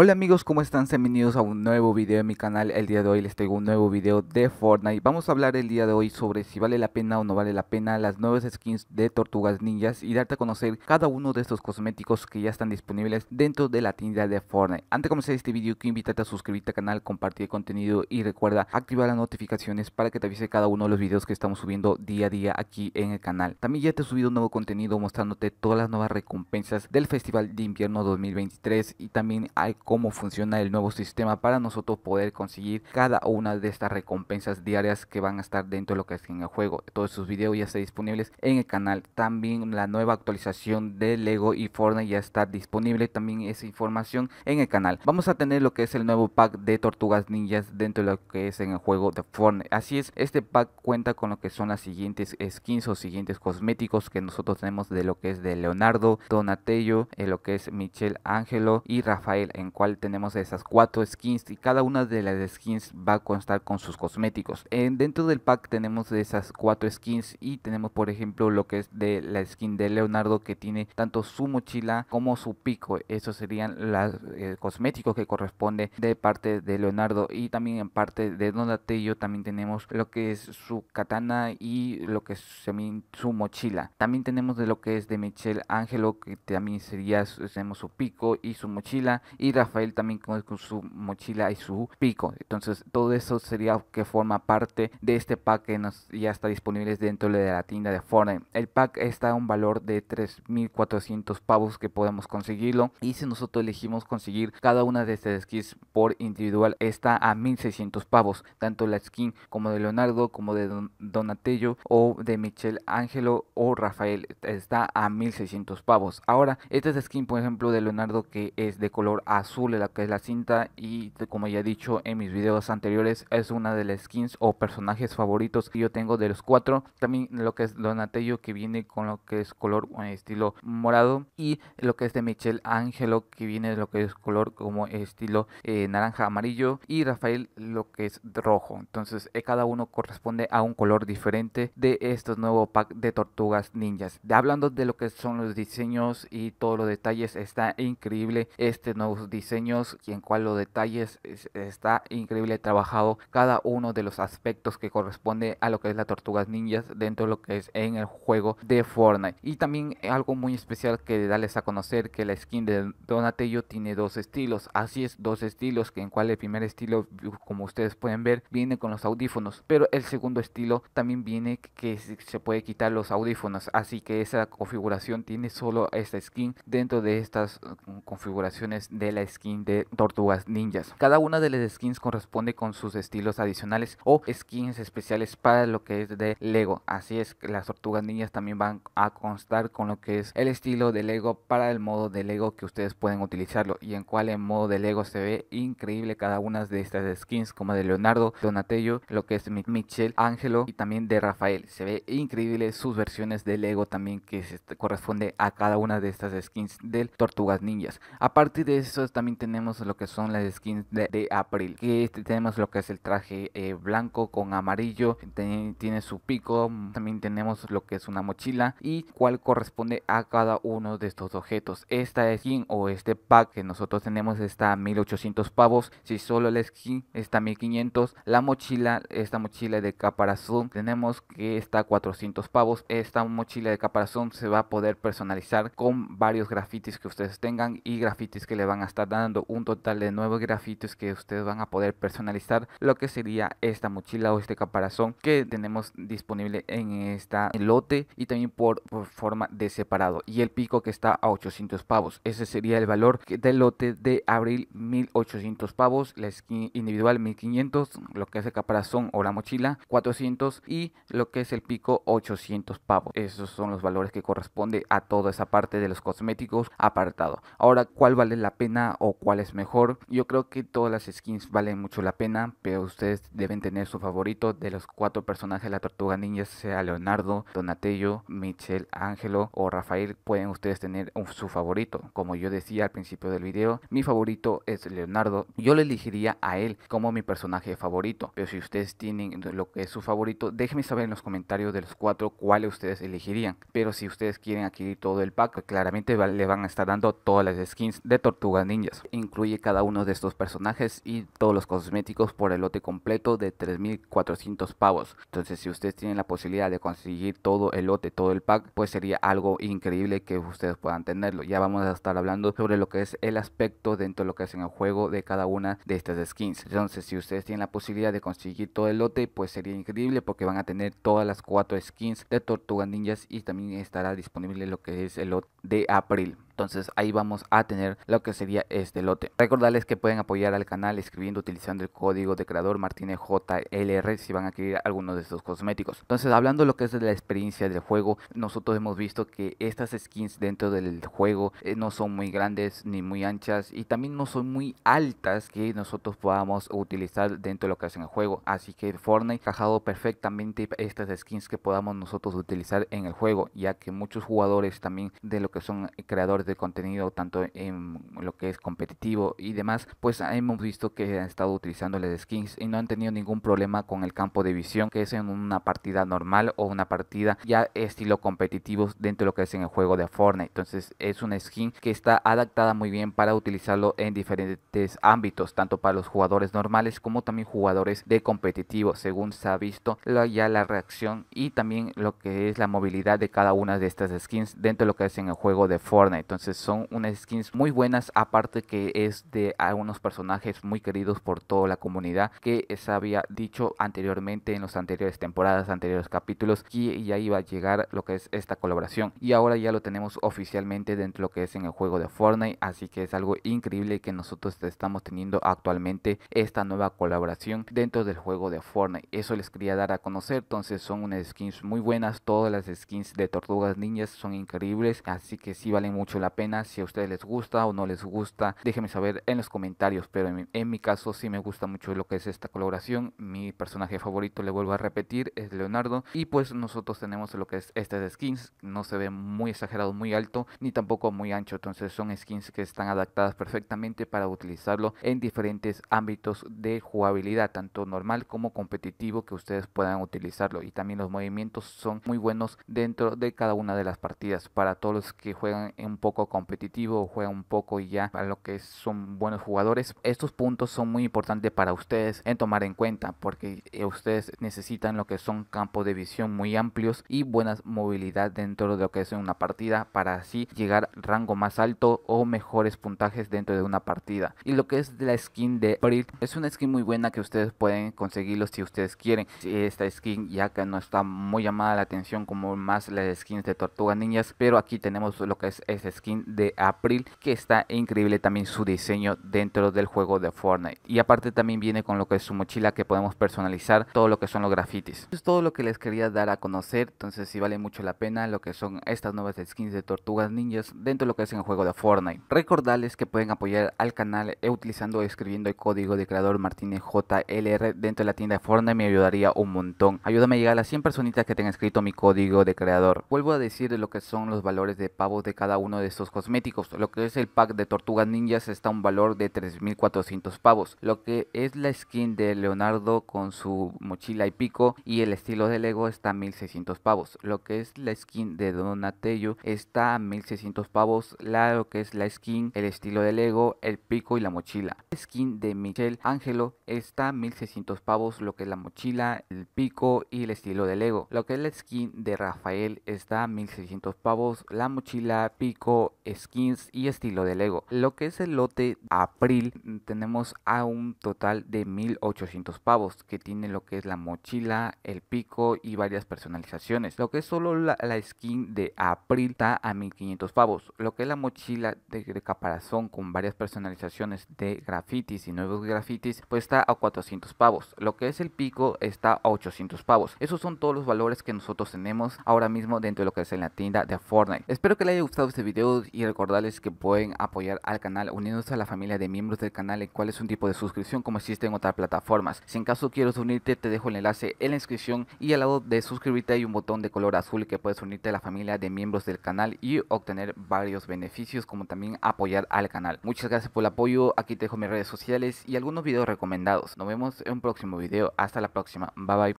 Hola amigos, ¿cómo están? Bienvenidos a un nuevo video de mi canal. El día de hoy les traigo un nuevo video de Fortnite. Vamos a hablar el día de hoy sobre si vale la pena o no vale la pena las nuevas skins de Tortugas Ninjas y darte a conocer cada uno de estos cosméticos que ya están disponibles dentro de la tienda de Fortnite. Antes de comenzar este video, quiero invitarte a suscribirte al canal, compartir el contenido y recuerda activar las notificaciones para que te avise cada uno de los videos que estamos subiendo día a día aquí en el canal. También ya te he subido un nuevo contenido mostrándote todas las nuevas recompensas del Festival de Invierno 2023 y también hay cómo funciona el nuevo sistema para nosotros poder conseguir cada una de estas recompensas diarias que van a estar dentro de lo que es en el juego. Todos sus videos ya están disponibles en el canal. También la nueva actualización de Lego y Fortnite ya está disponible. También esa información en el canal. Vamos a tener lo que es el nuevo pack de tortugas ninjas dentro de lo que es en el juego de Fortnite. Así es, este pack cuenta con lo que son las siguientes skins o siguientes cosméticos que nosotros tenemos de lo que es de Leonardo, Donatello, eh, lo que es Michel y Rafael en cual tenemos esas cuatro skins y cada una de las skins va a constar con sus cosméticos. En, dentro del pack tenemos esas cuatro skins y tenemos por ejemplo lo que es de la skin de Leonardo que tiene tanto su mochila como su pico. eso serían los eh, cosméticos que corresponde de parte de Leonardo y también en parte de Donatello también tenemos lo que es su katana y lo que es también su mochila. También tenemos de lo que es de Michelle Ángelo que también sería tenemos su pico y su mochila y Rafael también con, su mochila y su pico. Entonces todo eso sería que forma parte de este pack que ya está disponible dentro de la tienda de Fortnite. El pack está a un valor de 3.400 pavos que podemos conseguirlo. Y si nosotros elegimos conseguir cada una de estas skins por individual está a 1.600 pavos. Tanto la skin como de Leonardo, como de Donatello o de Michelangelo o Rafael está a 1.600 pavos. Ahora, esta skin por ejemplo de Leonardo que es de color azul azul la que es la cinta y como ya he dicho en mis videos anteriores es una de las skins o personajes favoritos que yo tengo de los cuatro. También lo que es Donatello que viene con lo que es color eh, estilo morado y lo que es de michelangelo que viene lo que es color como estilo eh, naranja amarillo y Rafael lo que es rojo. Entonces eh, cada uno corresponde a un color diferente de estos nuevos pack de tortugas ninjas. hablando de lo que son los diseños y todos los detalles está increíble este nuevo diseño diseños y en cual los detalles está increíble trabajado cada uno de los aspectos que corresponde a lo que es la tortugas ninjas dentro de lo que es en el juego de Fortnite. Y también algo muy especial que darles a conocer que la skin de Donatello tiene dos estilos. Así es, dos estilos que en cual el primer estilo, como ustedes pueden ver, viene con los audífonos. Pero el segundo estilo también viene que se puede quitar los audífonos. Así que esa configuración tiene solo esta skin dentro de estas mm, configuraciones de la skin de tortugas ninjas. Cada una de las skins corresponde con sus estilos adicionales o skins especiales para lo que es de Lego. Así es, que las tortugas ninjas también van a constar con lo que es el estilo de Lego para el modo de Lego que ustedes pueden utilizarlo y en cual en modo de Lego se ve increíble cada una de estas skins como de Leonardo, Donatello, lo que es Michelle Angelo y también de Rafael. Se ve increíble sus versiones de Lego también que corresponde a cada una de estas skins del Tortugas Ninjas. Aparte de eso también tenemos lo que son las skins de, abril April. Que este, tenemos lo que es el traje eh, blanco con amarillo. tiene su pico. Mm, también tenemos lo que es una mochila. Y cuál corresponde a cada uno de estos objetos. Esta skin o este pack que nosotros tenemos está a 1800 pavos. Si solo la skin está a 1500. La mochila, esta mochila de caparazón tenemos que está a 400 pavos. Esta mochila de caparazón se va a poder personalizar con varios grafitis que ustedes tengan y grafitis que le van a estar dando un total de nueve grafitos que ustedes van a poder personalizar lo que sería esta mochila o este caparazón que tenemos disponible en esta lote y también por, forma de separado y el pico que está a 800 pavos ese sería el valor del lote de abril 1800 pavos la skin individual 1500 lo que es el caparazón o la mochila 400 y lo que es el pico 800 pavos esos son los valores que corresponde a toda esa parte de los cosméticos apartado ahora cuál vale la pena o cuál es mejor. Yo creo que todas las skins valen mucho la pena, pero ustedes deben tener su favorito de los cuatro personajes de la Tortuga Ninja, sea Leonardo, Donatello, Michel, Ángelo o Rafael, pueden ustedes tener su favorito. Como yo decía al principio del video, mi favorito es Leonardo. Yo le elegiría a él como mi personaje favorito, pero si ustedes tienen lo que es su favorito, déjenme saber en los comentarios de los cuatro cuáles ustedes elegirían. Pero si ustedes quieren adquirir todo el pack, pues, claramente le van a estar dando todas las skins de Tortuga Ninja. Incluye cada uno de estos personajes y todos los cosméticos por el lote completo de 3.400 pavos. Entonces si ustedes tienen la posibilidad de conseguir todo el lote, todo el pack, pues sería algo increíble que ustedes puedan tenerlo. Ya vamos a estar hablando sobre lo que es el aspecto dentro de lo que es en el juego de cada una de estas skins. Entonces si ustedes tienen la posibilidad de conseguir todo el lote, pues sería increíble porque van a tener todas las cuatro skins de Tortuga Ninjas y también estará disponible lo que es el lote de abril. Entonces ahí vamos a tener lo que sería este lote. Recordarles que pueden apoyar al canal escribiendo utilizando el código de creador Martínez si van a adquirir algunos de estos cosméticos. Entonces hablando de lo que es de la experiencia del juego, nosotros hemos visto que estas skins dentro del juego eh, no son muy grandes ni muy anchas y también no son muy altas que nosotros podamos utilizar dentro de lo que hacen el juego. Así que Fortnite cajado perfectamente estas skins que podamos nosotros utilizar en el juego, ya que muchos jugadores también de lo que son creadores de contenido, tanto en lo que es competitivo y demás, pues hemos visto que han estado utilizando las skins y no han tenido ningún problema con el campo de visión, que es en una partida normal o una partida ya estilo competitivos dentro de lo que es en el juego de Fortnite. Entonces es una skin que está adaptada muy bien para utilizarlo en diferentes ámbitos, tanto para los jugadores normales como también jugadores de competitivo, según se ha visto la, ya la reacción y también lo que es la movilidad de cada una de estas skins dentro de lo que es en el juego de Fortnite son unas skins muy buenas, aparte que es de algunos personajes muy queridos por toda la comunidad que se había dicho anteriormente en las anteriores temporadas, anteriores capítulos, que ya iba a llegar lo que es esta colaboración. Y ahora ya lo tenemos oficialmente dentro de lo que es en el juego de Fortnite, así que es algo increíble que nosotros estamos teniendo actualmente esta nueva colaboración dentro del juego de Fortnite. Eso les quería dar a conocer, entonces son unas skins muy buenas, todas las skins de tortugas niñas son increíbles, así que sí valen mucho la pena. Si a ustedes les gusta o no les gusta, déjenme saber en los comentarios. Pero en, mi caso si me gusta mucho lo que es esta colaboración. Mi personaje favorito, le vuelvo a repetir, es Leonardo. Y pues nosotros tenemos lo que es estas skins. No se ve muy exagerado, muy alto, ni tampoco muy ancho. Entonces son skins que están adaptadas perfectamente para utilizarlo en diferentes ámbitos de jugabilidad, tanto normal como competitivo, que ustedes puedan utilizarlo. Y también los movimientos son muy buenos dentro de cada una de las partidas. Para todos los que juegan un poco competitivo juega un poco y ya Para lo que son buenos jugadores. Estos puntos son muy importantes para ustedes en tomar en cuenta porque eh, ustedes necesitan lo que son campos de visión muy amplios y buena movilidad dentro de lo que es una partida para así llegar rango más alto o mejores puntajes dentro de una partida. Y lo que es la skin de Brit es una skin muy buena que ustedes pueden conseguirlo si ustedes quieren. Esta skin ya que no está muy llamada la atención como más las skins de Tortuga Niñas, pero aquí tenemos lo que es ese skin de April que está increíble también su diseño dentro del juego de Fortnite. Y aparte también viene con lo que es su mochila que podemos personalizar todo lo que son los grafitis. es todo lo que les quería dar a conocer, entonces si vale mucho la pena lo que son estas nuevas skins de tortugas ninjas dentro de lo que es en el juego de Fortnite. Recordarles que pueden apoyar al canal e utilizando escribiendo el código de creador Martínez JLR dentro de la tienda de Fortnite me ayudaría un montón. Ayúdame a llegar a las 100 personitas que tengan escrito mi código de creador. Vuelvo a decir lo que son los valores de pavos de cada uno de estos cosméticos. Lo que es el pack de tortugas ninjas está a un valor de 3.400 pavos. Lo que es la skin de Leonardo con su mochila y pico y el estilo de Lego está a 1.600 pavos. Lo que es la skin de Donatello está a 1.600 pavos. La, lo que es la skin, el estilo de Lego, el pico y la mochila. skin de Michel Angelo está a 1.600 pavos. Lo que es la mochila, el pico y el estilo de Lego. Lo que es la skin de Rafael está a 1.600 pavos. La mochila, pico skins y estilo de Lego. Lo que es el lote april tenemos a un total de 1800 pavos que tiene lo que es la mochila, el pico y varias personalizaciones. Lo que es solo la, skin de april está a 1500 pavos. Lo que es la mochila de, de caparazón con varias personalizaciones de grafitis y nuevos grafitis pues está a 400 pavos. Lo que es el pico está a 800 pavos. Esos son todos los valores que nosotros tenemos ahora mismo dentro de lo que es en la tienda de Fortnite. Espero que les haya gustado este video y recordarles que pueden apoyar al canal uniéndose a la familia de miembros del canal en cual es un tipo de suscripción como existe en otras plataformas. Si en caso quieres unirte te dejo el enlace en la inscripción y al lado de suscribirte hay un botón de color azul que puedes unirte a la familia de miembros del canal y obtener varios beneficios como también apoyar al canal. Muchas gracias por el apoyo, aquí te dejo mis redes sociales y algunos videos recomendados. Nos vemos en un próximo video, hasta la próxima, bye bye.